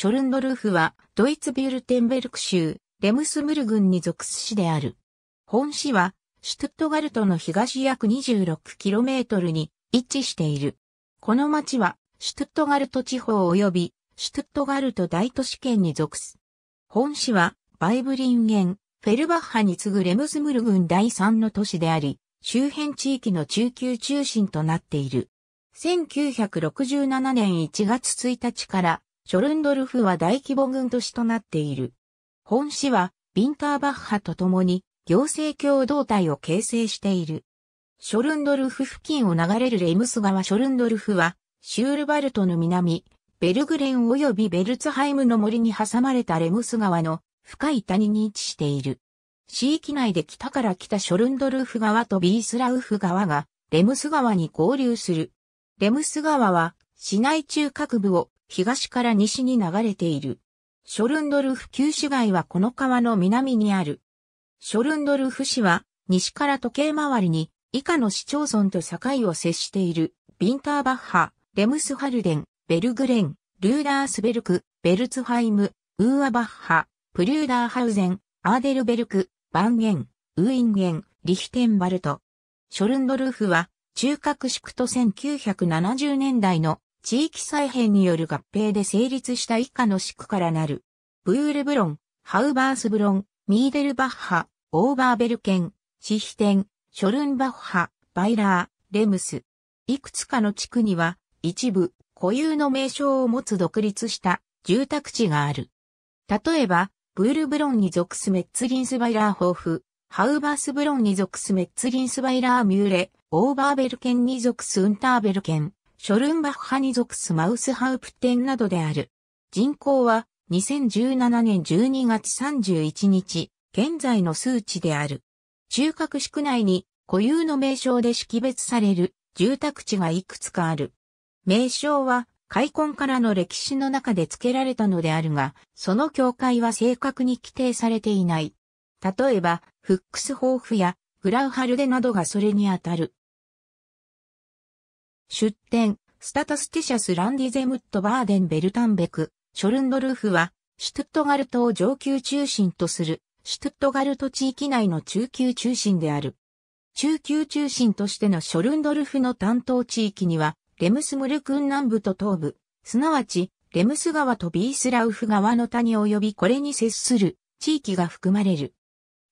ショルンドルフは、ドイツビュルテンベルク州、レムスムル郡に属す市である。本市は、シュトゥットガルトの東約 26km に位置している。この町は、シュトゥットガルト地方及び、シュトゥットガルト大都市圏に属す。本市は、バイブリンゲン、フェルバッハに次ぐレムスムル郡第3の都市であり、周辺地域の中級中心となっている。1967年1月1日からショルンドルフは大規模軍都市となっている。本市は、ビンターバッハと共に、行政共同体を形成している。ショルンドルフ付近を流れるレムス川ショルンドルフは、シュールバルトの南、ベルグレン及びベルツハイムの森に挟まれたレムス川の深い谷に位置している。市域内で北から来たショルンドルフ川とビースラウフ川がレムス川に合流する。レムス川は市内中核部を東から西に流れている。ショルンドルフ旧市街はこの川の南にある。ショルンドルフ市は西から時計回りに以下の市町村と境を接しているビンターバッハ、レムスハルデン、ベルグレン、ルーダースベルク、ベルツハイム、ウーアバッハ、プリューダーハウゼン、アーデルベルク、バンゲン、ウインゲン、リヒテンバルト。ショルンドルフは中核宿と1970年代の地域再編による合併で成立した以下の地区からなる。ブールブロン、ハウバースブロン、ミーデルバッハ、オーバーベルケン、シヒテン、ショルンバッハ、バイラー、レムス。いくつかの地区には、一部、固有の名称を持つ独立した住宅地がある。例えば、ブールブロンに属すメッツリンスバイラーホーフ、ハウバースブロンに属すメッツリンスバイラーミューレ、オーバーベルケンに属すウンターベルケン、ショルンバッハに属すマウスハウプテンなどである。人口は2017年12月31日、現在の数値である。中核市区内に固有の名称で識別される住宅地がいくつかある。名称は開墾からの歴史の中で付けられたのであるが、その境界は正確に規定されていない。例えば、フックスホーフやグラウハルデなどがそれにあたる。出典、スタタスティシャス・ランディゼムット・バーデン・ベルタンベク、ショルンドルフは、シュトゥットガルトを上級中心とする、シュトゥットガルト地域内の中級中心である。中級中心としてのショルンドルフの担当地域には、レムスムルクン南部と東部、すなわち、レムス川とビースラウフ川の谷及びこれに接する地域が含まれる。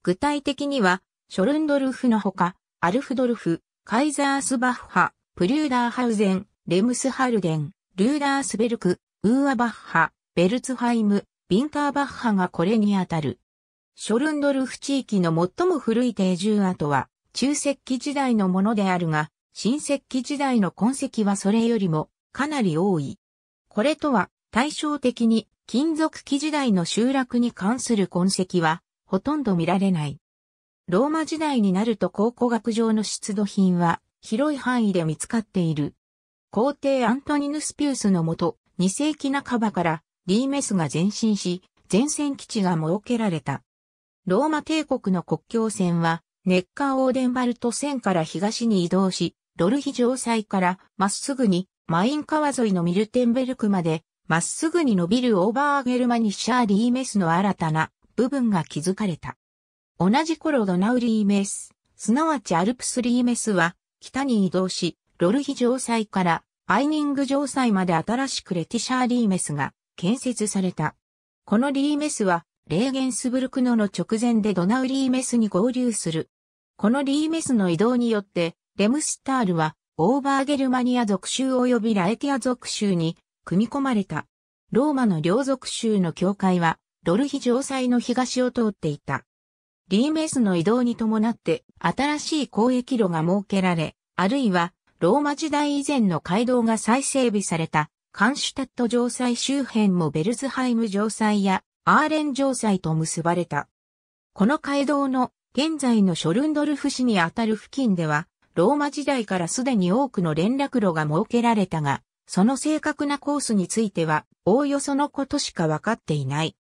具体的には、ショルンドルフのほか、アルフドルフ、カイザースバッハ、プリューダーハウゼン、レムスハルデン、ルーダースベルク、ウーアバッハ、ベルツハイム、ビンターバッハがこれにあたる。ショルンドルフ地域の最も古い定住跡は、中石器時代のものであるが、新石器時代の痕跡はそれよりもかなり多い。これとは対照的に金属器時代の集落に関する痕跡はほとんど見られない。ローマ時代になると考古学上の出土品は広い範囲で見つかっている。皇帝アントニヌスピウスのもと、2世紀半ばからリーメスが前進し、前線基地が設けられた。ローマ帝国の国境線は、ネッカーオーデンバルト線から東に移動し、ドルヒ城塞からまっすぐにマイン川沿いのミルテンベルクまで、まっすぐに伸びるオーバーゲルマニッシャーリーメスの新たな部分が築かれた。同じ頃ドナウリーメス、すなわちアルプスリーメスは北に移動し、ロルヒ城塞からアイニング城塞まで新しくレティシャーリーメスが建設された。このリーメスは、レーゲンスブルクノの直前でドナウリーメスに合流する。このリーメスの移動によって、レムスタールは、オーバーゲルマニア属州及びラエティア属州に組み込まれた。ローマの両属州の境界は、ロルヒ城塞の東を通っていた。リーメスの移動に伴って新しい交易路が設けられ、あるいはローマ時代以前の街道が再整備されたカンシュタット城塞周辺もベルズハイム城塞やアーレン城塞と結ばれた。この街道の現在のショルンドルフ市にあたる付近では、ローマ時代からすでに多くの連絡路が設けられたが、その正確なコースについては、おおよそのことしかわかっていない。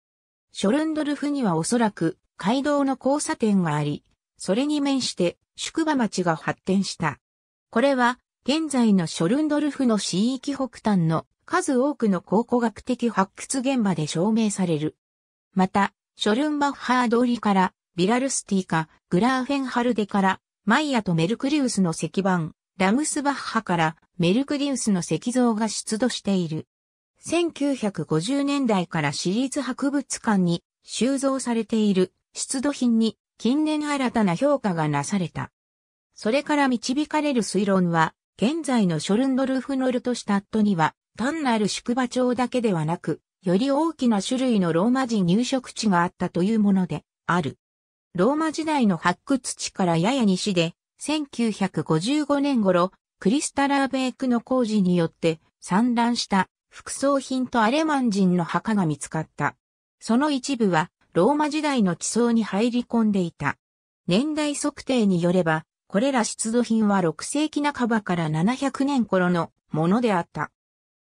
ショルンドルフにはおそらく街道の交差点があり、それに面して宿場町が発展した。これは、現在のショルンドルフの市域北端の数多くの考古学的発掘現場で証明される。また、ショルンバッハー通りから、ビラルスティカ、グラーフェンハルデから、マイヤとメルクリウスの石板、ラムスバッハからメルクリウスの石像が出土している。1950年代から私立博物館に収蔵されている出土品に近年新たな評価がなされた。それから導かれる推論は、現在のショルンドルフノルトシタットには、単なる宿場町だけではなく、より大きな種類のローマ人入植地があったというもので、ある。ローマ時代の発掘地からやや西で、1955年頃、クリスタラーベークの工事によって散乱した副葬品とアレマン人の墓が見つかった。その一部はローマ時代の地層に入り込んでいた。年代測定によれば、これら出土品は6世紀半ばから700年頃のものであった。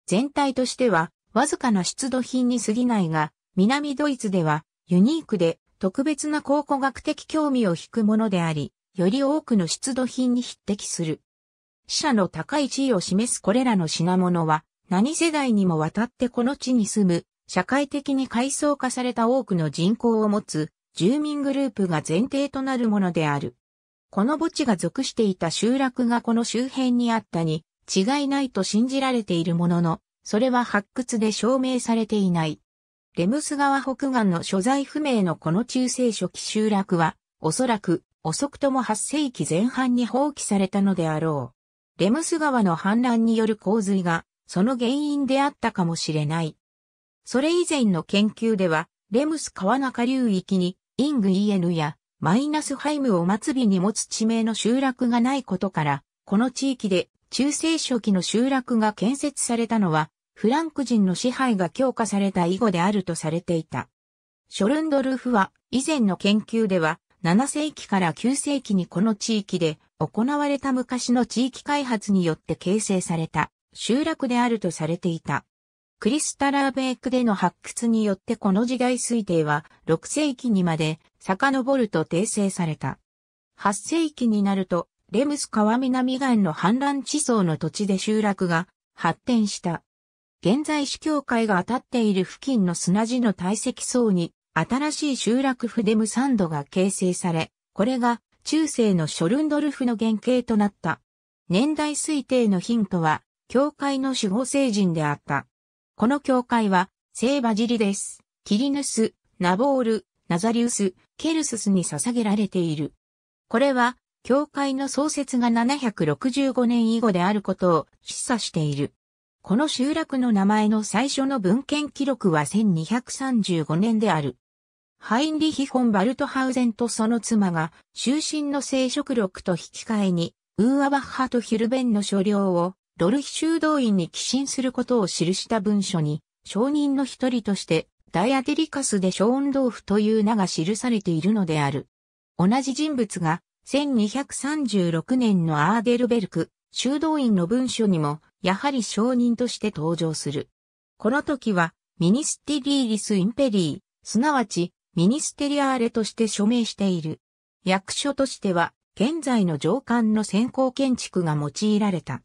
全体としては、わずかな出土品に過ぎないが、南ドイツでは、ユニークで特別な考古学的興味を引くものであり、より多くの出土品に匹敵する。死者の高い地位を示すこれらの品物は、何世代にもわたってこの地に住む社会的に階層化された多くの人口を持つ住民グループが前提となるものである。この墓地が属していた集落がこの周辺にあったに違いないと信じられているものの、それは発掘で証明されていない。レムス川北岸の所在不明のこの中世初期集落は、おそらく遅くとも8世紀前半に放棄されたのであろう。レムス川の氾濫による洪水が、その原因であったかもしれない。それ以前の研究では、レムス川中流域に、イングイエヌやマイナスハイムを末尾に持つ地名の集落がないことから、この地域で中世初期の集落が建設されたのは、フランク人の支配が強化された以後であるとされていた。ショルンドルフは以前の研究では7世紀から9世紀にこの地域で行われた昔の地域開発によって形成された集落であるとされていた。クリスタラーベークでの発掘によってこの時代推定は6世紀にまで遡ると訂正された。8世紀になるとレムス川南岸の氾濫地層の土地で集落が発展した。現在市教会が当たっている付近の砂地の堆積層に新しい集落フデムサンドが形成され、これが中世のショルンドルフの原型となった。年代推定のヒントは教会の守護聖人であった。この教会は、聖バジリです。キリヌス、ナボール、ナザリウス、ケルススに捧げられている。これは、教会の創設が765年以後であることを示唆している。この集落の名前の最初の文献記録は1235年である。ハインリヒ・フォン・バルトハウゼンとその妻が、終身の聖職録と引き換えに、ウーアバッハとヒュルベンの所領をロルヒ修道院に寄進することを記した文書に、証人の一人として、ダイアデリカスでショーンドーフという名が記されているのである。同じ人物が、1236年のアーデルベルク、修道院の文書にも、やはり証人として登場する。この時は、ミニスティリーリス・インペリー、すなわち、ミニステリアーレとして署名している。役所としては、現在の上官の先行建築が用いられた。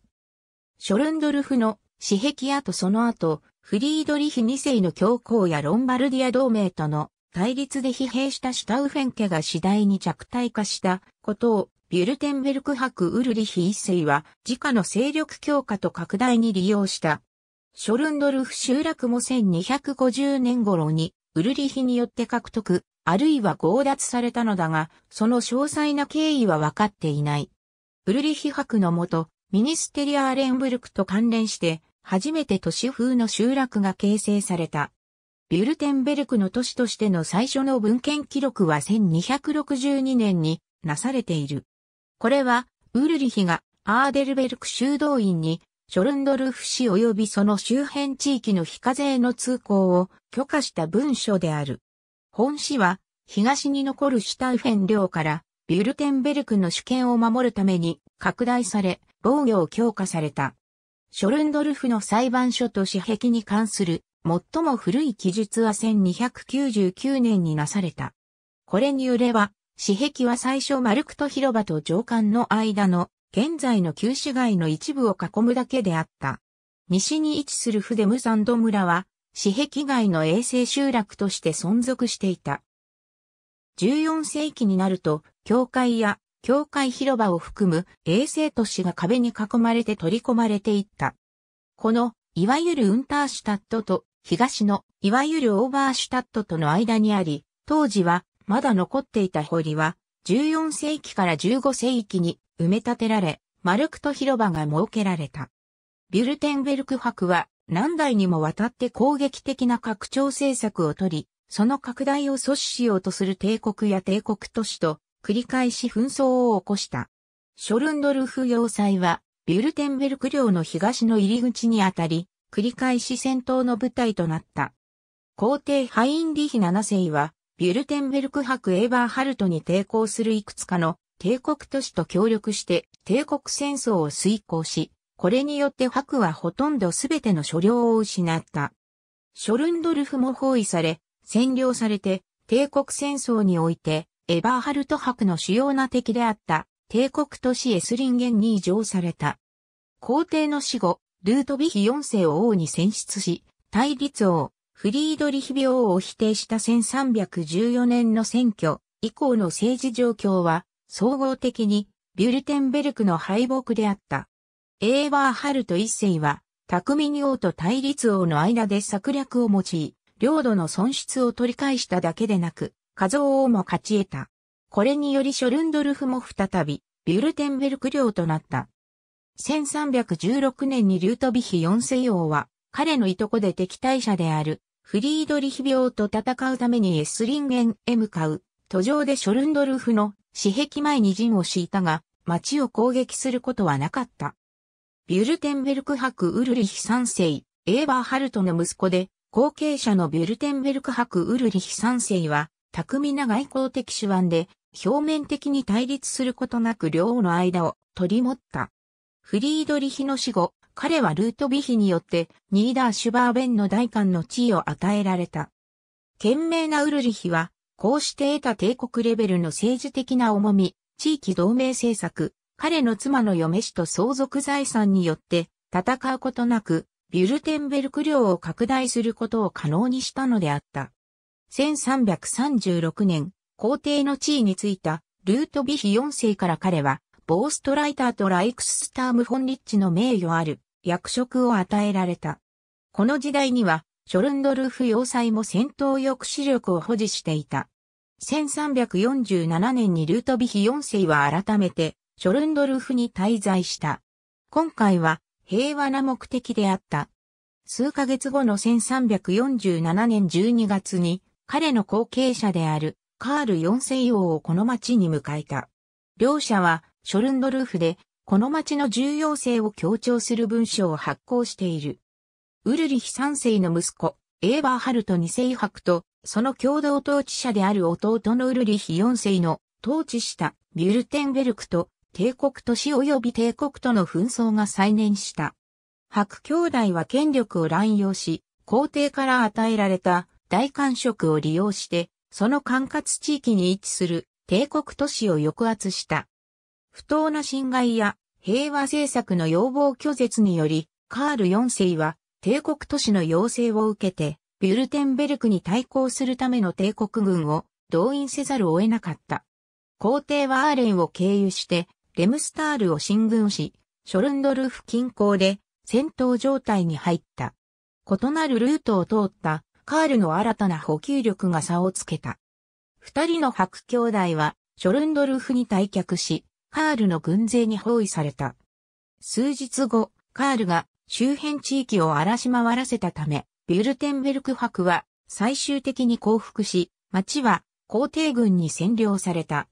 ショルンドルフの私壁やとその後、フリードリヒ2世の教皇やロンバルディア同盟との対立で疲弊したシュタウフェン家が次第に弱体化したことを、ビュルテンベルク博ウルリヒ1世は自家の勢力強化と拡大に利用した。ショルンドルフ集落も1250年頃にウルリヒによって獲得、あるいは強奪されたのだが、その詳細な経緯は分かっていない。ウルリヒ博のもと、ミニステリア・アレンブルクと関連して、初めて都市風の集落が形成された。ビュルテンベルクの都市としての最初の文献記録は1262年になされている。これは、ウルリヒがアーデルベルク修道院に、ショルンドルフ市及びその周辺地域の非課税の通行を許可した文書である。本市は、東に残るシュタウフェン領から、ビュルテンベルクの主権を守るために拡大され、防御を強化された。ショルンドルフの裁判所と死壁に関する最も古い記述は1299年になされた。これによれば、死壁は最初マルクト広場と上官の間の現在の旧市街の一部を囲むだけであった。西に位置するフデムサンド村は、死壁外の衛星集落として存続していた。14世紀になると、教会や教会広場を含む衛星都市が壁に囲まれて取り込まれていった。この、いわゆるウンターシュタットと東の、いわゆるオーバーシュタットとの間にあり、当時はまだ残っていた堀は14世紀から15世紀に埋め立てられ、マルクト広場が設けられた。ビュルテンベルク博は何代にもわたって攻撃的な拡張政策をとり、その拡大を阻止しようとする帝国や帝国都市と繰り返し紛争を起こした。ショルンドルフ要塞は、ビュルテンベルク領の東の入り口にあたり、繰り返し戦闘の舞台となった。皇帝ハインリヒ7世は、ビュルテンベルク博エーバーハルトに抵抗するいくつかの帝国都市と協力して帝国戦争を遂行し、これによって博はほとんど全ての所領を失った。ショルンドルフも包囲され、占領されて帝国戦争においてエバーハルト博の主要な敵であった帝国都市エスリンゲンに移譲された。皇帝の死後、ルートヴィヒ4世を王に選出し、対立王、フリードリヒ病王を否定した1314年の選挙以降の政治状況は、総合的にビュルテンベルクの敗北であった。エーバーハルト1世は、巧みに王と対立王の間で策略を用い、領土の損失を取り返しただけでなく、カゾーも勝ち得た。これによりショルンドルフも再び、ビュルテンベルク領となった。1316年にリュートビヒ4世王は、彼のいとこで敵対者である、フリードリヒ病と戦うためにエスリンゲンへ向かう、途上でショルンドルフの死壁前に陣を敷いたが、町を攻撃することはなかった。ビュルテンベルク博ウルリヒ3世、エーバーハルトの息子で、後継者のビュルテンベルク博ウルリヒ3世は、巧みな外交的手腕で、表面的に対立することなく両の間を取り持った。フリードリヒの死後、彼はルートビヒによってニーダーシュバーベンの大官の地位を与えられた。賢明なウルリヒは、こうして得た帝国レベルの政治的な重み、地域同盟政策、彼の妻の嫁氏と相続財産によって戦うことなく、ビュルテンベルク領を拡大することを可能にしたのであった。1336年、皇帝の地位についたルートビヒ4世から彼は、ボーストライターとライクススターム・フォン・リッチの名誉ある役職を与えられた。この時代には、ショルンドルフ要塞も戦闘抑止力を保持していた。1347年にルートビヒ4世は改めて、ショルンドルフに滞在した。今回は、平和な目的であった。数ヶ月後の1347年12月に、彼の後継者であるカール4世王をこの町に迎えた。両者はショルンドルーフでこの町の重要性を強調する文書を発行している。ウルリヒ3世の息子、エーバーハルト2世伯と、その共同統治者である弟のウルリヒ4世の統治したビュルテンベルクと帝国都市及び帝国との紛争が再燃した。白兄弟は権力を乱用し、皇帝から与えられた大官職を利用して、その管轄地域に位置する帝国都市を抑圧した。不当な侵害や平和政策の要望拒絶により、カール4世は帝国都市の要請を受けて、ビュルテンベルクに対抗するための帝国軍を動員せざるを得なかった。皇帝はアーレンを経由して、レムスタールを進軍し、ショルンドルフ近郊で戦闘状態に入った。異なるルートを通ったカールの新たな補給力が差をつけた。二人の白兄弟は、ショルンドルフに退却し、カールの軍勢に包囲された。数日後、カールが周辺地域を荒らし回らせたため、ビュルテンベルク白は最終的に降伏し、町は皇帝軍に占領された。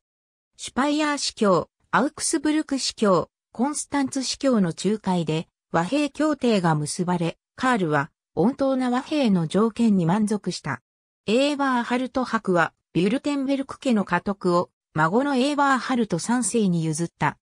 シュパイアー司教、アウクスブルク司教、コンスタンツ司教の仲介で和平協定が結ばれ、カールは本当な和平の条件に満足した。エーバーハルト博は、ビュルテンベルク家の家督を、孫のエーバーハルト3世に譲った。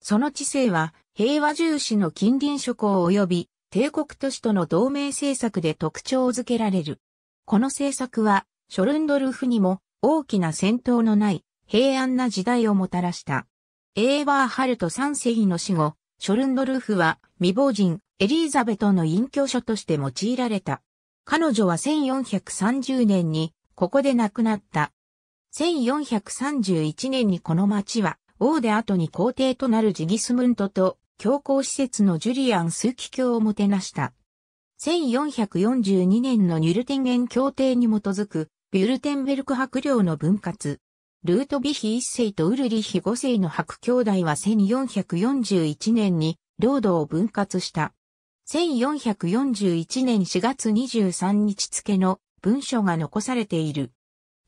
その知性は、平和重視の近隣諸侯及び、帝国都市との同盟政策で特徴づけられる。この政策は、ショルンドルフにも大きな戦闘のない平安な時代をもたらした。エーバーハルト3世の死後、ショルンドルフは未亡人、エリーザベトの隠居所として用いられた。彼女は1430年に、ここで亡くなった。1431年にこの町は、王で後に皇帝となるジギスムントと、教皇施設のジュリアンーキ教をもてなした。1442年のニュルテンゲン協定に基づく、ビュルテンベルク白領の分割。ルートビヒ一世とウルリヒ五世の白兄弟は1441年に領土を分割した。1441年4月23日付の文書が残されている。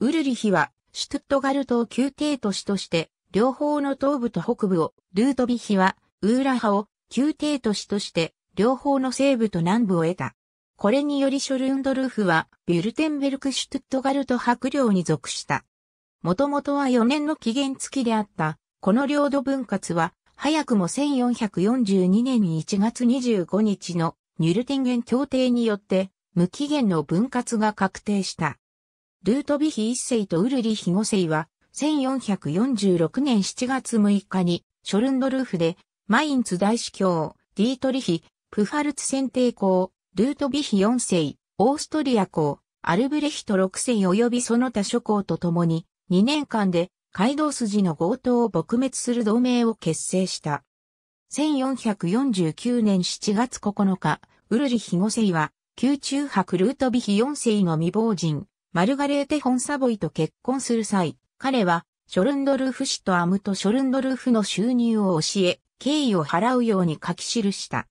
ウルリヒは、シュトゥットガルトを宮廷都市として、両方の東部と北部を、ルートビヒは、ウーラハを宮廷都市として、両方の西部と南部を得た。これによりショルンドルーフは、ビュルテンベルク・シュトゥットガルト白領に属した。もともとは4年の期限付きであった、この領土分割は、早くも1442年に1月25日のニュルティンゲン協定によって無期限の分割が確定した。ルートビヒ一世とウルリヒ五世は1446年7月6日にショルンドルーフでマインツ大司教、ディートリヒ、プファルツ選定校、ルートビヒ四世、オーストリア校、アルブレヒト六世及びその他諸校と共に2年間でイ街ス筋の強盗を撲滅する同盟を結成した。1449年7月9日、ウルリヒ5世は、宮中伯ルートビヒ4世の未亡人、マルガレーテ・ホンサボイと結婚する際、彼は、ショルンドルフ氏とアムとショルンドルフの収入を教え、敬意を払うように書き記した。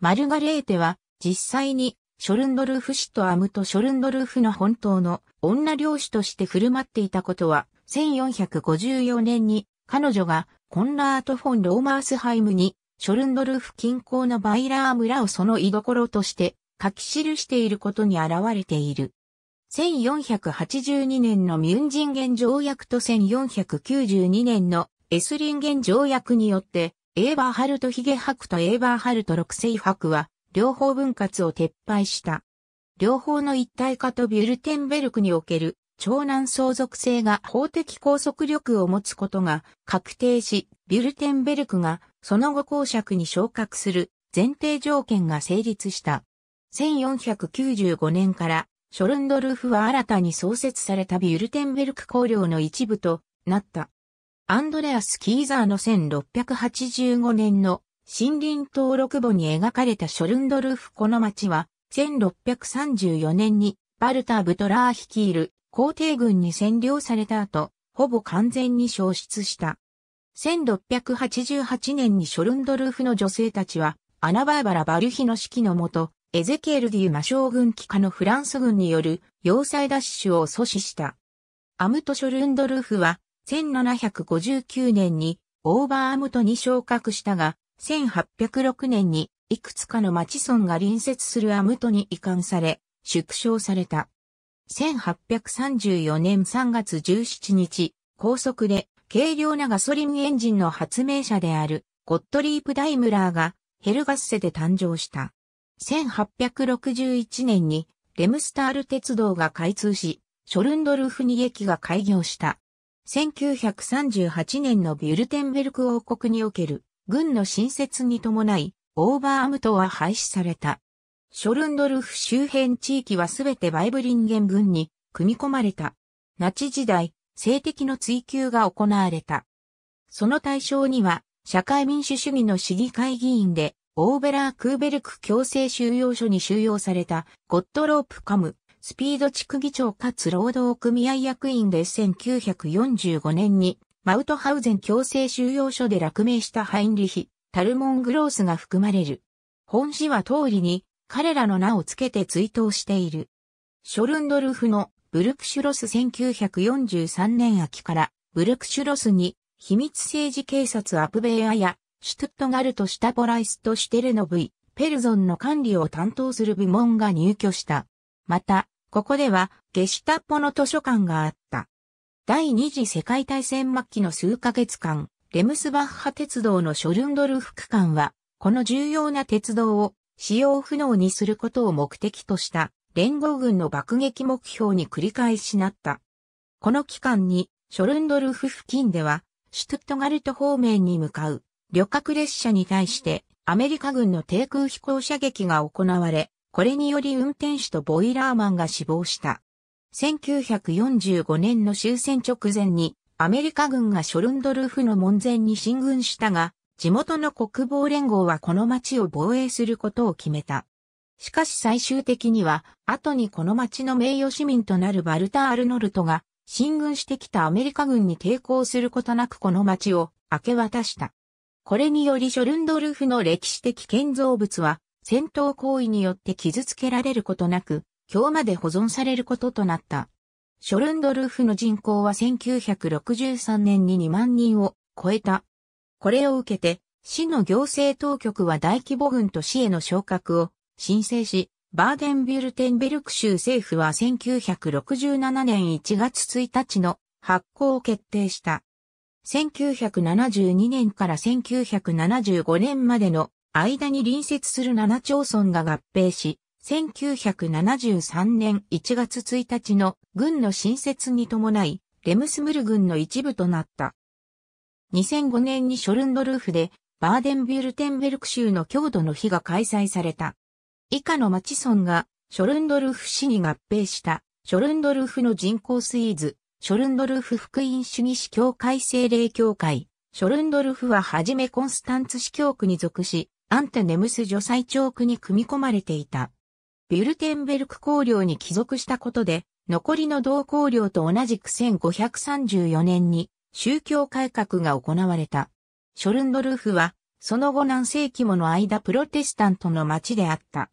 マルガレーテは、実際に、ショルンドルフ氏とアムとショルンドルフの本当の女領主として振る舞っていたことは、1454年に彼女がコンラート・フォン・ローマースハイムにショルンドルフ近郊のバイラー村をその居所として書き記していることに現れている。1482年のミュンジンゲン条約と1492年のエスリンゲン条約によって、エーバーハルトヒゲ博とエーバーハルト六世博は、両方分割を撤廃した。両方の一体化とビュルテンベルクにおける長男相続性が法的拘束力を持つことが確定し、ビュルテンベルクがその後公爵に昇格する前提条件が成立した。1495年からショルンドルフは新たに創設されたビュルテンベルク公領の一部となった。アンドレアス・キーザーの1685年の森林登録簿に描かれたショルンドルフこの町は1634年にバルター・ブトラー率いる皇帝軍に占領された後、ほぼ完全に消失した。1688年にショルンドルフの女性たちは、アナバーバラ・バルヒの指揮のもと、エゼキエルディ・マ将軍機下のフランス軍による要塞奪取を阻止した。アムト・ショルンドルフは、1759年にオーバーアムトに昇格したが、1806年にいくつかの町村が隣接するアムトに移管され、縮小された。1834年3月17日、高速で軽量なガソリンエンジンの発明者であるゴットリープ・ダイムラーがヘルガッセで誕生した。1861年にレムスタール鉄道が開通し、ショルンドルフニ駅が開業した。1938年のビュルテンベルク王国における軍の新設に伴い、オーバーアムトは廃止された。ショルンドルフ周辺地域はすべてバイブリンゲン軍に組み込まれた。ナチ時代、性的の追求が行われた。その対象には、社会民主主義の市議会議員で、オーベラー・クーベルク強制収容所に収容された、ゴッドロープ・カム、スピード地区議長かつ労働組合役員で1945年に、マウトハウゼン強制収容所で落命したハインリヒ、タルモン・グロースが含まれる。本市は通りに彼らの名をつけて追悼している。ショルンドルフのブルクシュロス1943年秋からブルクシュロスに秘密政治警察アプベーアやシュトゥットガルトシュタポライストシュテルノブイ、ペルゾンの管理を担当する部門が入居した。また、ここではゲシュタポの図書館があった。第二次世界大戦末期の数ヶ月間、レムスバッハ鉄道のショルンドルフ区間は、この重要な鉄道を使用不能にすることを目的とした連合軍の爆撃目標に繰り返しなった。この期間にショルンドルフ付近ではシュトゥットガルト方面に向かう旅客列車に対してアメリカ軍の低空飛行射撃が行われ、これにより運転手とボイラーマンが死亡した。1945年の終戦直前にアメリカ軍がショルンドルフの門前に進軍したが、地元の国防連合はこの町を防衛することを決めた。しかし最終的には、後にこの町の名誉市民となるバルター・アルノルトが、進軍してきたアメリカ軍に抵抗することなくこの町を明け渡した。これによりショルンドルフの歴史的建造物は、戦闘行為によって傷つけられることなく、今日まで保存されることとなった。ショルンドルフの人口は1963年に2万人を超えた。これを受けて、市の行政当局は大規模軍と市への昇格を申請し、バーデンビュルテンベルク州政府は1967年1月1日の発行を決定した。1972年から1975年までの間に隣接する7町村が合併し、1973年1月1日の軍の新設に伴い、レムスムル軍の一部となった。2005年にショルンドルーフで、バーデンビュルテンベルク州の郷土の日が開催された。以下の町村が、ショルンドルーフ市に合併した、ショルンドルーフの人口スイーズ、ショルンドルーフ福音主義市教会精霊教会、ショルンドルフははじめコンスタンツ市教区に属し、アンテネムス女祭長区に組み込まれていた。ビュルテンベルク公領に帰属したことで、残りの同公領と同じく1534年に宗教改革が行われた。ショルンドルフは、その後何世紀もの間プロテスタントの町であった。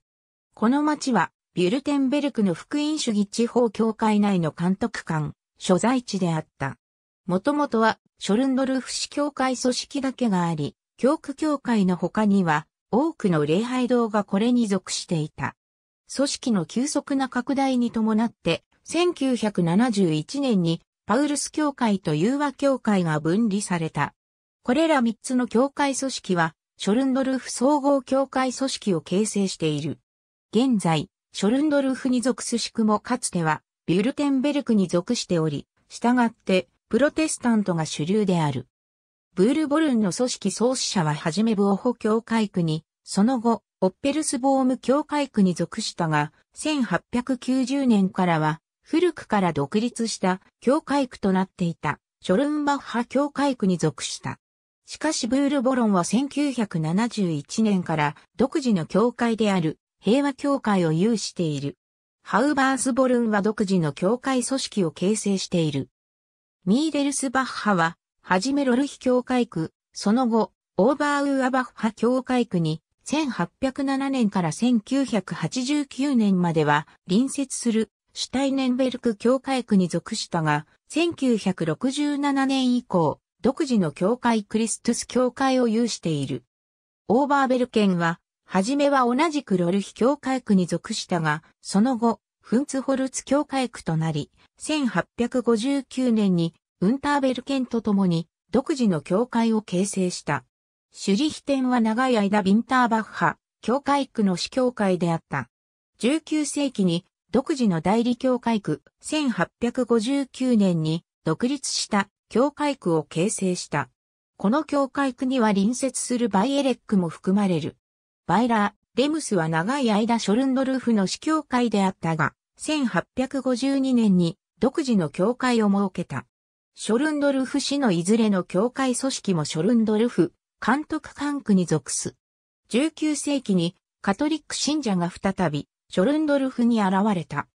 この町は、ビュルテンベルクの福音主義地方教会内の監督官、所在地であった。もともとは、ショルンドルフ市教会組織だけがあり、教区教会の他には、多くの礼拝堂がこれに属していた。組織の急速な拡大に伴って、1971年にパウルス教会と融和教会が分離された。これら3つの教会組織は、ショルンドルフ総合教会組織を形成している。現在、ショルンドルフに属す宿もかつては、ビュルテンベルクに属しており、従って、プロテスタントが主流である。ブールボルンの組織創始者ははじめブオホ教会区に、その後、オッペルスボーム教会区に属したが、1890年からは、古くから独立した教会区となっていたショルンバッハ教会区に属した。しかしブールボロンは1971年から独自の教会である平和教会を有している。ハウバースボルンは独自の教会組織を形成している。ミーデルスバッハは、はじめロルヒ教会区、その後、オーバーウーアバッハ教会区に、1807年から1989年までは隣接するシュタイネンベルク教会区に属したが、1967年以降、独自の教会クリストス教会を有している。オーバーベルケンは、はじめは同じくロルヒ教会区に属したが、その後、フンツホルツ教会区となり、1859年にウンターベルケンと共に独自の教会を形成した。シュリヒテンは長い間ビンターバッハ、教会区の司教会であった。19世紀に独自の代理協会区、1859年に独立した協会区を形成した。この協会区には隣接するバイエレックも含まれる。バイラー、レムスは長い間ショルンドルフの司教会であったが、1852年に独自の協会を設けた。ショルンドルフ市のいずれの協会組織もショルンドルフ、監督管区に属す。19世紀にカトリック信者が再びショルンドルフに現れた。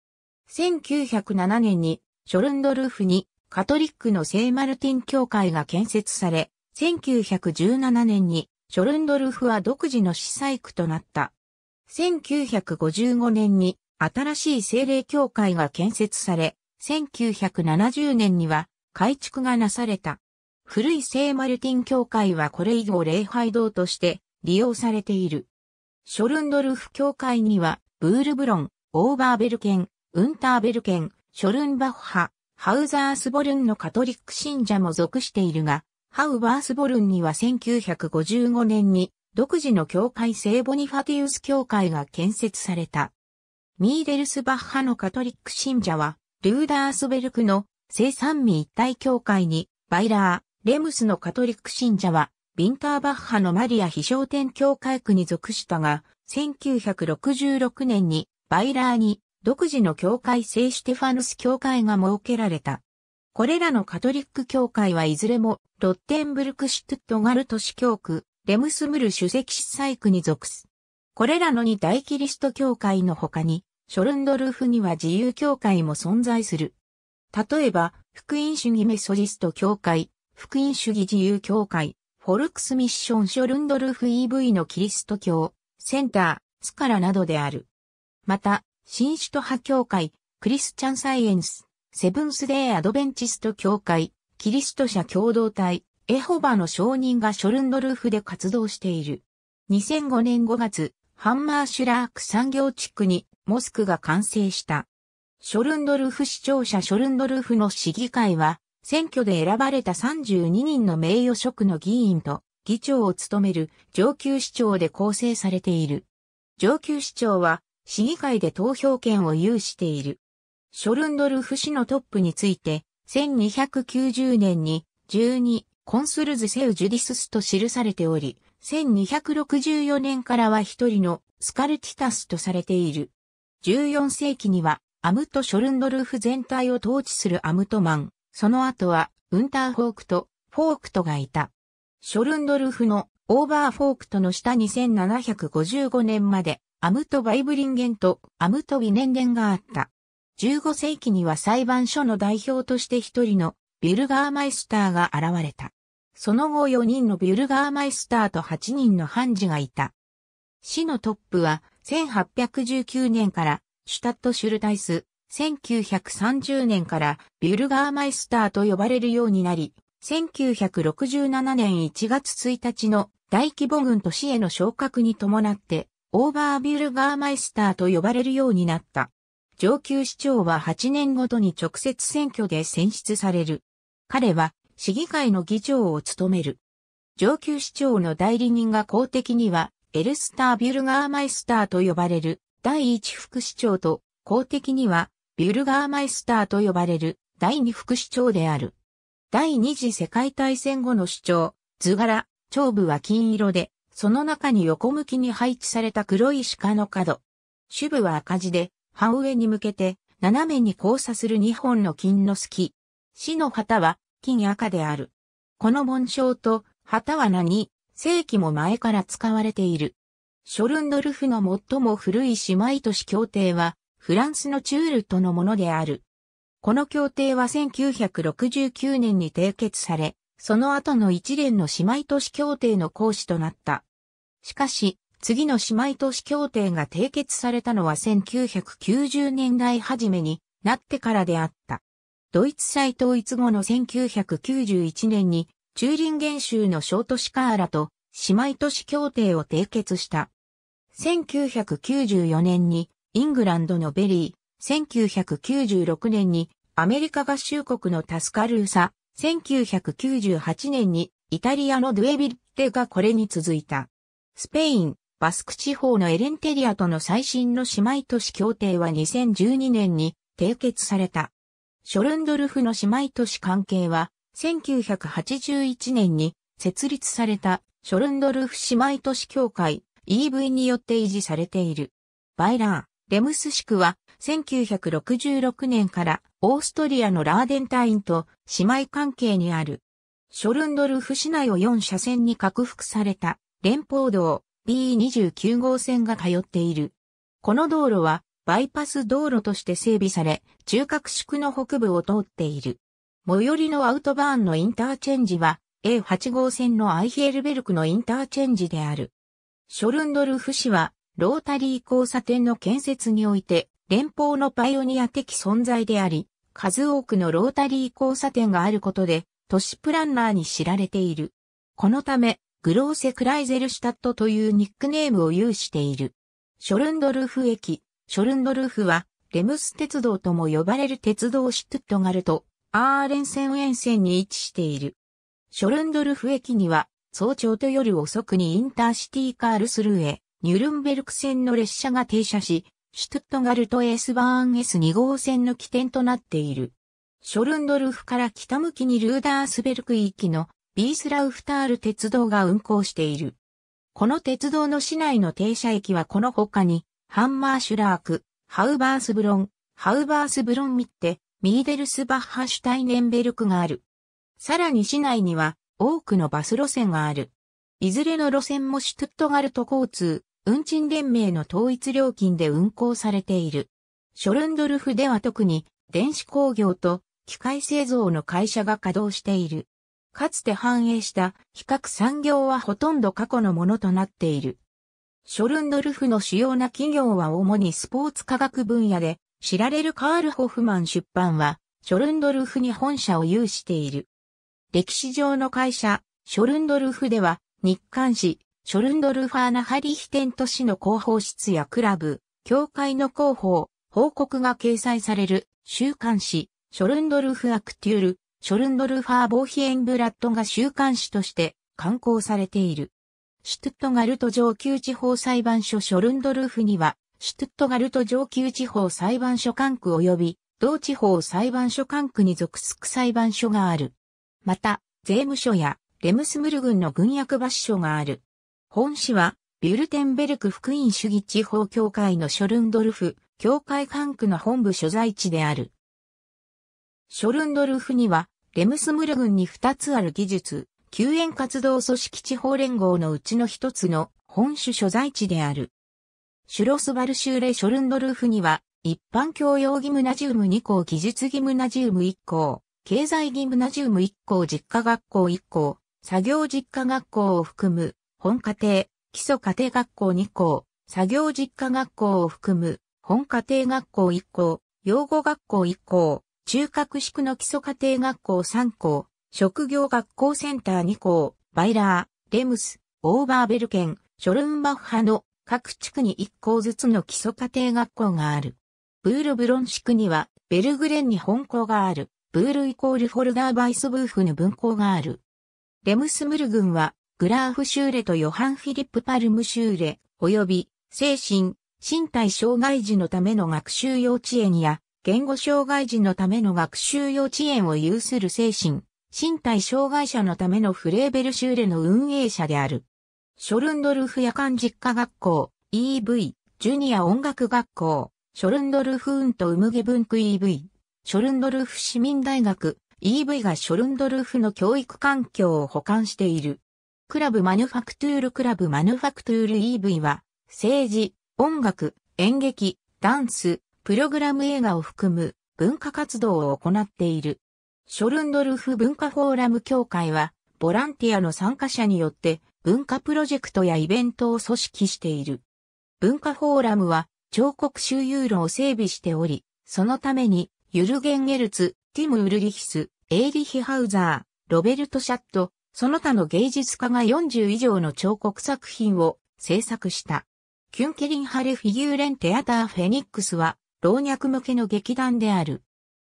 1907年にショルンドルフにカトリックの聖マルティン教会が建設され、1917年にショルンドルフは独自の司祭区となった。1955年に新しい聖霊教会が建設され、1970年には改築がなされた。古い聖マルティン教会はこれ以後礼拝堂として利用されている。ショルンドルフ教会にはブールブロン、オーバーベルケン、ウンターベルケン、ショルンバッハ、ハウザースボルンのカトリック信者も属しているが、ハウバースボルンには1955年に独自の教会聖ボニファティウス教会が建設された。ミーデルスバッハのカトリック信者は、ルーダースベルクの聖三味一体教会に、バイラー、レムスのカトリック信者は、ビンターバッハのマリア飛翔天教会区に属したが、1966年にバイラーに独自の教会聖ステファヌス教会が設けられた。これらのカトリック教会はいずれもロッテンブルクシュトゥットガルト市教区、レムスムル主席司祭区に属す。これらのに大キリスト教会の他に、ショルンドルフには自由教会も存在する。例えば、福音主義メソジスト教会、福音主義自由教会、フォルクスミッションショルンドルフ EV のキリスト教、センター、スカラなどである。また、新首都派教会、クリスチャンサイエンス、セブンスデーアドベンチスト教会、キリスト社共同体、エホバの証人がショルンドルーフで活動している。2005年5月、ハンマーシュラーク産業地区にモスクが完成した。ショルンドルフ市長者ショルンドルフの市議会は、選挙で選ばれた32人の名誉職の議員と、議長を務める上級市長で構成されている。上級市長は市議会で投票権を有している。ショルンドルフ氏のトップについて、1290年に12コンスルズセウジュディススと記されており、1264年からは一人のスカルティタスとされている。14世紀にはアムト・ショルンドルフ全体を統治するアムトマン、その後はウンターホークとフォークトがいた。ショルンドルフのオーバーフォークとの下2 7 5 5年までアムトバイブリンゲンとアムトビネンゲンがあった。15世紀には裁判所の代表として一人のビュルガーマイスターが現れた。その後4人のビュルガーマイスターと8人の判事がいた。市のトップは1819年からシュタットシュルタイス、1930年からビュルガーマイスターと呼ばれるようになり、1967年1月1日の大規模軍都市への昇格に伴って、オーバービュルガーマイスターと呼ばれるようになった。上級市長は8年ごとに直接選挙で選出される。彼は市議会の議長を務める。上級市長の代理人が公的には、エルスター・ビュルガーマイスターと呼ばれる第1副市長と、公的には、ビュルガーマイスターと呼ばれる第2副市長である。第二次世界大戦後の主張、図柄、頂部は金色で、その中に横向きに配置された黒い鹿の角。主部は赤字で、半上に向けて、斜めに交差する2本の金の隙。死の旗は、金赤である。この紋章と、旗は何、世紀も前から使われている。ショルンドルフの最も古い姉妹都市協定は、フランスのチュールとのものである。この協定は1969年に締結され、その後の一連の姉妹都市協定の講師となった。しかし、次の姉妹都市協定が締結されたのは1990年代初めになってからであった。ドイツ再統一後の1991年に、チューリンゲン州の小都市カーラと姉妹都市協定を締結した。1994年にイングランドのベリー、1996年にアメリカ合衆国のタスカルーサ、1998年にイタリアのドゥエビッテがこれに続いた。スペイン、バスク地方のエレンテリアとの最新の姉妹都市協定は2012年に締結された。ショルンドルフの姉妹都市関係は1981年に設立されたショルンドルフ姉妹都市協会 EV によって維持されている。バイラー、レムスシクは1966年からオーストリアのラーデンタインと姉妹関係にある。ショルンドルフ市内を4車線に拡幅された連邦道 B29 号線が通っている。この道路はバイパス道路として整備され、中核宿の北部を通っている。最寄りのアウトバーンのインターチェンジは A8 号線のアイヒエルベルクのインターチェンジである。ショルンドルフ市はロータリー交差点の建設において連邦のパイオニア的存在であり、数多くのロータリー交差点があることで、都市プランナーに知られている。このため、グローセ・クライゼルシュタットというニックネームを有している。ショルンドルフ駅、ショルンドルフは、レムス鉄道とも呼ばれる鉄道シュトゥットガルト、アーレン線沿線に位置している。ショルンドルフ駅には、早朝と夜遅くにインターシティカールスルーへ、ニュルンベルク線の列車が停車し、シュトットガルト S バーン S2 号線の起点となっている。ショルンドルフから北向きにルーダースベルク域のビースラウフタール鉄道が運行している。この鉄道の市内の停車駅はこの他に、ハンマーシュラーク、ハウバースブロン、ハウバースブロンミッテ、ミーデルスバッハシュタイネンベルクがある。さらに市内には多くのバス路線がある。いずれの路線もシュトゥットガルト交通、運賃連盟の統一料金で運行されている。ショルンドルフでは特に電子工業と機械製造の会社が稼働している。かつて繁栄した比較産業はほとんど過去のものとなっている。ショルンドルフの主要な企業は主にスポーツ科学分野で知られるカール・ホフマン出版はショルンドルフに本社を有している。歴史上の会社、ショルンドルフでは日刊誌、ショルンドルファーナハリヒテント市の広報室やクラブ、協会の広報、報告が掲載される週刊誌、ショルンドルフアクテュール、ショルンドルファーボーヒエンブラッドが週刊誌として刊行されている。シュトゥットガルト上級地方裁判所ショルンドルフには、シュトゥットガルト上級地方裁判所管区及び、同地方裁判所管区に属すく裁判所がある。また、税務署やレムスムル郡の軍役場所がある。本市は、ビュルテンベルク福音主義地方協会のショルンドルフ、協会管区の本部所在地である。ショルンドルフには、レムスムル郡に2つある技術、救援活動組織地方連合のうちの一つの本種所在地である。シュロスバル州レ・ショルンドルフには、一般教養ギムナジウム2校、技術ギムナジウム1校、経済ギムナジウム1校、実家学校1校、作業実家学校を含む本家庭、基礎家庭学校2校、作業実家学校を含む、本家庭学校1校、養護学校1校、中核宿の基礎家庭学校3校、職業学校センター2校、バイラー、レムス、オーバーベルケン、ショルンバッハの各地区に1校ずつの基礎家庭学校がある。ブールブロン地区には、ベルグレンに本校がある、ブールイコールフォルダーバイスブーフの分校がある。レムスムル群は、グラーフ・シューレとヨハン・フィリップ・パルム・シューレ、及び、精神、身体障害児のための学習幼稚園や、言語障害児のための学習幼稚園を有する精神、身体障害者のためのフレーベルシューレの運営者である。ショルンドルフ夜間実家学校、EV、ジュニア音楽学校、ショルンドルフ運ンとウムゲブンク EV、ショルンドルフ市民大学、EV がショルンドルフの教育環境を保管している。クラブマヌファクトゥールクラブマヌファクトゥール EV は、政治、音楽、演劇、ダンス、プログラム映画を含む文化活動を行っている。ショルンドルフ文化フォーラム協会は、ボランティアの参加者によって文化プロジェクトやイベントを組織している。文化フォーラムは、彫刻収有路を整備しており、そのために、ユルゲン・ゲルツ、ティム・ウルリヒス、エイリヒ・ハウザー、ロベルト・シャット、その他の芸術家が40以上の彫刻作品を制作した。キュンケリンハレフィギューレンテアターフェニックスは老若向けの劇団である。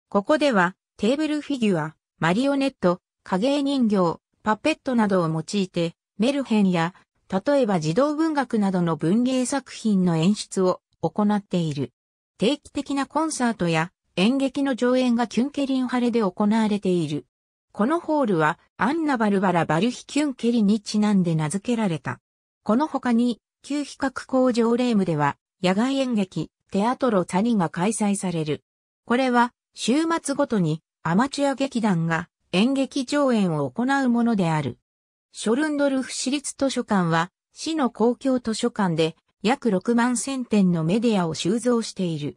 ここではテーブルフィギュア、マリオネット、影絵人形、パペットなどを用いてメルヘンや例えば児童文学などの文芸作品の演出を行っている。定期的なコンサートや演劇の上演がキュンケリンハレで行われている。このホールはアンナ・バルバラ・バリュヒキュンケリにちなんで名付けられた。この他に、旧比較工場レームでは、野外演劇、テアトロ・タニが開催される。これは、週末ごとにアマチュア劇団が演劇上演を行うものである。ショルンドルフ市立図書館は、市の公共図書館で約6万1000点のメディアを収蔵している。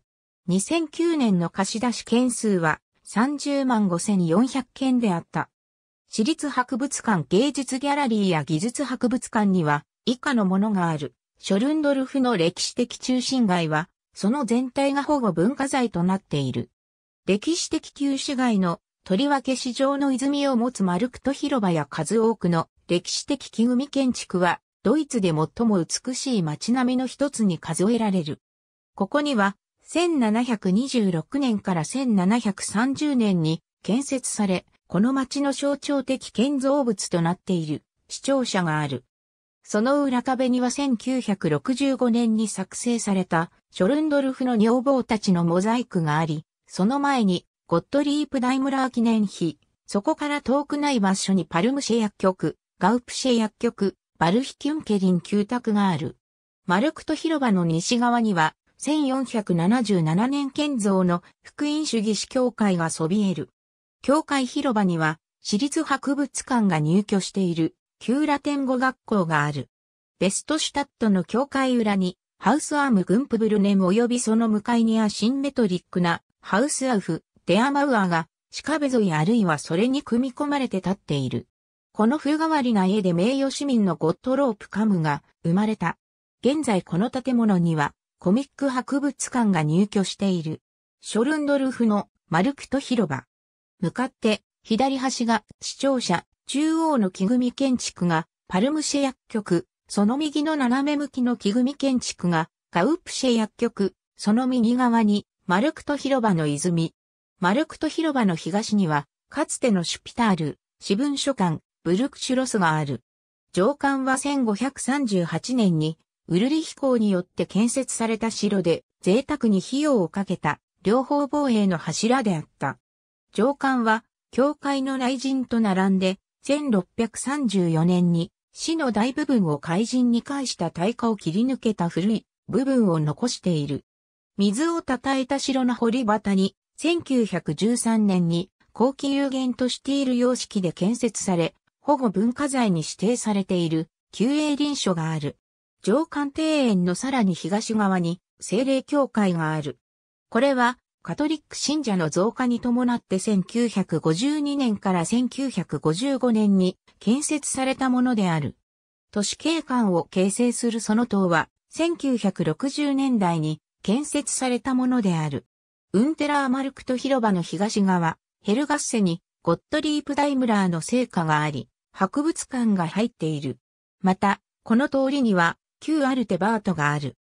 2009年の貸し出し件数は30万5400件であった。私立博物館芸術ギャラリーや技術博物館には以下のものがある。ショルンドルフの歴史的中心街は、その全体が保護文化財となっている。歴史的旧市街のとりわけ市場の泉を持つマルクト広場や数多くの歴史的木組建築は、ドイツで最も美しい街並みの一つに数えられる。ここには1726年から1730年に建設され、この町の象徴的建造物となっている市庁舎がある。その裏壁には1965年に作成されたショルンドルフの女房たちのモザイクがあり、その前にゴッドリープ・ダイムラー記念碑、そこから遠くない場所にパルムシェ薬局、ガウプシェ薬局、バルヒキュンケリン旧宅がある。マルクト広場の西側には1477年建造の福音主義士教会がそびえる。教会広場には、私立博物館が入居している、旧ラテン語学校がある。ベストシュタットの教会裏に、ハウスアーム・グンプブルネム及びその向かいにアシンメトリックな、ハウスアウフ、デアマウアが、シカ沿いあるいはそれに組み込まれて立っている。この風変わりな家で名誉市民のゴットロープカムが生まれた。現在この建物にはコミック博物館が入居している。ショルンドルフのマルクト広場。向かって左端が視聴者、中央の木組建築がパルムシェ薬局、その右の斜め向きの木組建築がガウプシェ薬局、その右側にマルクト広場の泉。マルクト広場の東には、かつてのシュピタール、私文書館、ブルクシュロスがある。上官は1538年にウルリヒ港によって建設された城で、贅沢に費用をかけた、両方防衛の柱であった。上官は、教会の内人と並んで、1634年に、市の大部分を海人に返した大火を切り抜けた古い部分を残している。水をたたえた城の堀端に、1913年に、後期有限としティール様式で建設され、保護文化財に指定されている、旧営林所がある。上官庭園のさらに東側に精霊教会がある。これはカトリック信者の増加に伴って1952年から1955年に建設されたものである。都市景観を形成するその塔は1960年代に建設されたものである。ウンテラーマルクト広場の東側、ヘルガッセにゴットリープ・ダイムラーの成果があり、博物館が入っている。また、この通りには旧アルテバートがある。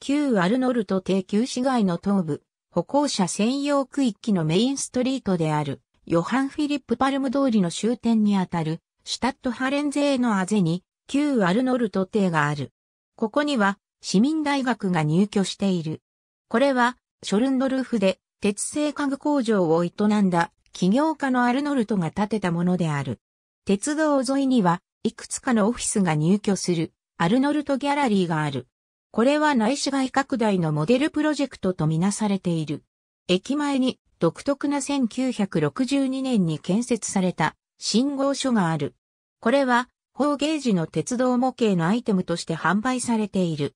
旧アルノルト帝旧市街の東部、歩行者専用区域のメインストリートである、ヨハン・フィリップ・パルム通りの終点にあたる、シュタット・ハレンゼーのあぜに、旧アルノルト邸がある。ここには、市民大学が入居している。これは、ショルンドルフで、鉄製家具工場を営んだ、起業家のアルノルトが建てたものである。鉄道沿いには、いくつかのオフィスが入居する、アルノルトギャラリーがある。これは内市外拡大のモデルプロジェクトとみなされている。駅前に独特な1962年に建設された信号所がある。これは、法ゲージの鉄道模型のアイテムとして販売されている。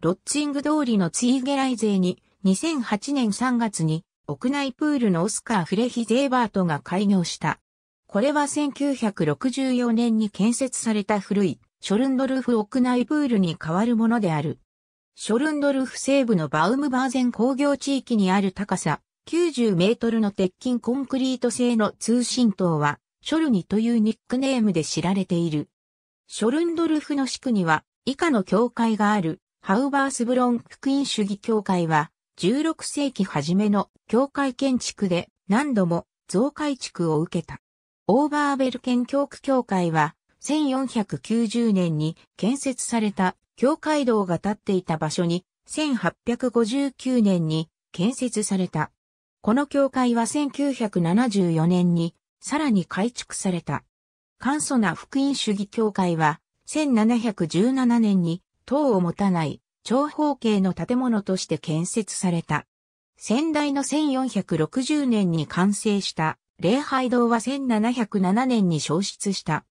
ロッチング通りのツイーゲライゼに2008年3月に屋内プールのオスカー・フレヒ・ゼーバートが開業した。これは1964年に建設された古いショルンドルフ屋内プールに代わるものである。ショルンドルフ西部のバウムバーゼン工業地域にある高さ90メートルの鉄筋コンクリート製の通信塔は、ショルニというニックネームで知られている。ショルンドルフの地区には以下の教会があるハウバースブロン福音主義教会は16世紀初めの教会建築で何度も増改築を受けた。オーバーベル県教区教会は1490年に建設された教会堂が建っていた場所に1859年に建設された。この教会は1974年にさらに改築された。簡素な福音主義教会は1717年に塔を持たない長方形の建物として建設された。先代の1460年に完成した礼拝堂は1707年に消失した。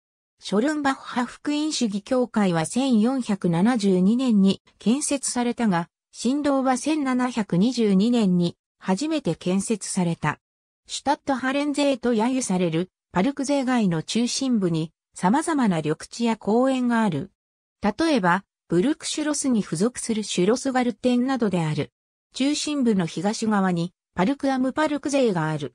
ショルンバッハ福音主義教会は1472年に建設されたが、神道は1722年に初めて建設された。シュタットハレン税と揶揄されるパルク税街の中心部に様々な緑地や公園がある。例えば、ブルクシュロスに付属するシュロスガルテンなどである。中心部の東側にパルクアムパルク税がある。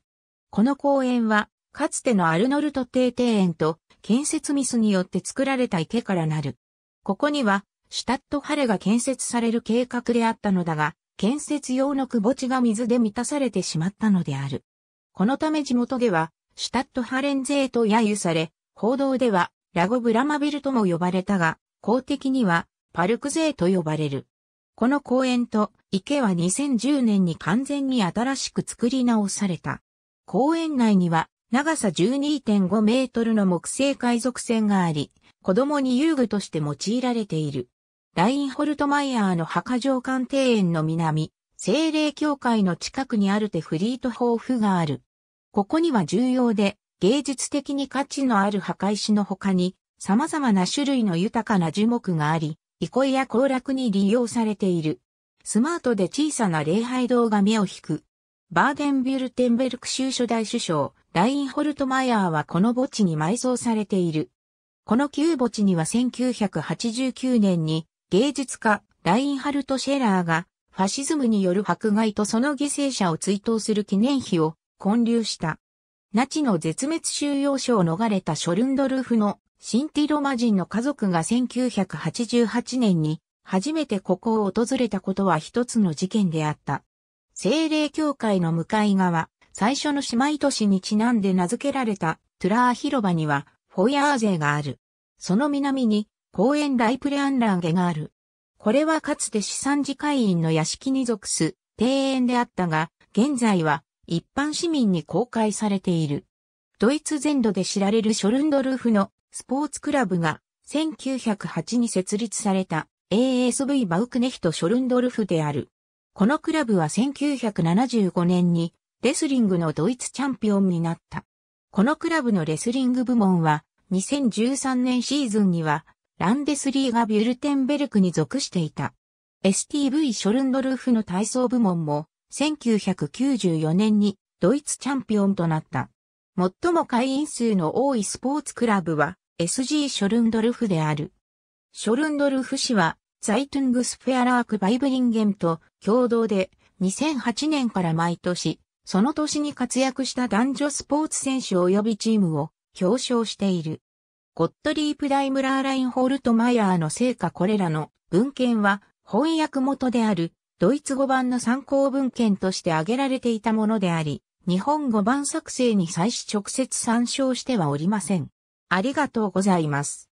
この公園は、かつてのアルノルト帝庭園と建設ミスによって作られた池からなる。ここには、シュタットハレが建設される計画であったのだが、建設用の窪地が水で満たされてしまったのである。このため地元では、シュタットハレン勢と揶揄され、報道では、ラゴブラマビルとも呼ばれたが、公的には、パルク勢と呼ばれる。この公園と池は2010年に完全に新しく作り直された。公園内には長さ12.5メートルの木製海賊船があり、子供に遊具として用いられている。ラインホルトマイヤーの墓場館庭園の南、精霊教会の近くにあるテフリートホーフがある。ここには重要で、芸術的に価値のある墓石の他に、様々な種類の豊かな樹木があり、憩いや行楽に利用されている。スマートで小さな礼拝堂が目を引く。バーデンビュルテンベルク州初代首相、ラインホルトマイヤーはこの墓地に埋葬されている。この旧墓地には1989年に芸術家ラインハルト・シェラーがファシズムによる迫害とその犠牲者を追悼する記念碑を建立した。ナチの絶滅収容所を逃れたショルンドルフのシンティロマ人の家族が1988年に初めてここを訪れたことは一つの事件であった。精霊教会の向かい側、最初の姉妹都市にちなんで名付けられたトゥラー広場にはフォヤーゼがある。その南に公園ライプレアンラーゲがある。これはかつて資産寺会員の屋敷に属す庭園であったが、現在は一般市民に公開されている。ドイツ全土で知られるショルンドルフのスポーツクラブが1908に設立された ASV バウクネヒトショルンドルフである。このクラブは1975年にレスリングのドイツチャンピオンになった。このクラブのレスリング部門は2013年シーズンにはランデスリーがビュルテンベルクに属していた。STV ショルンドルフの体操部門も1994年にドイツチャンピオンとなった。最も会員数の多いスポーツクラブは SG ショルンドルフである。ショルンドルフ氏はザイトングスフェアラークバイブリンゲンと共同で2008年から毎年、その年に活躍した男女スポーツ選手及びチームを表彰している。ゴットリープ・ダイムラー・ラインホールト・マイヤーの成果これらの文献は翻訳元であるドイツ語版の参考文献として挙げられていたものであり、日本語版作成に際し直接参照してはおりません。ありがとうございます。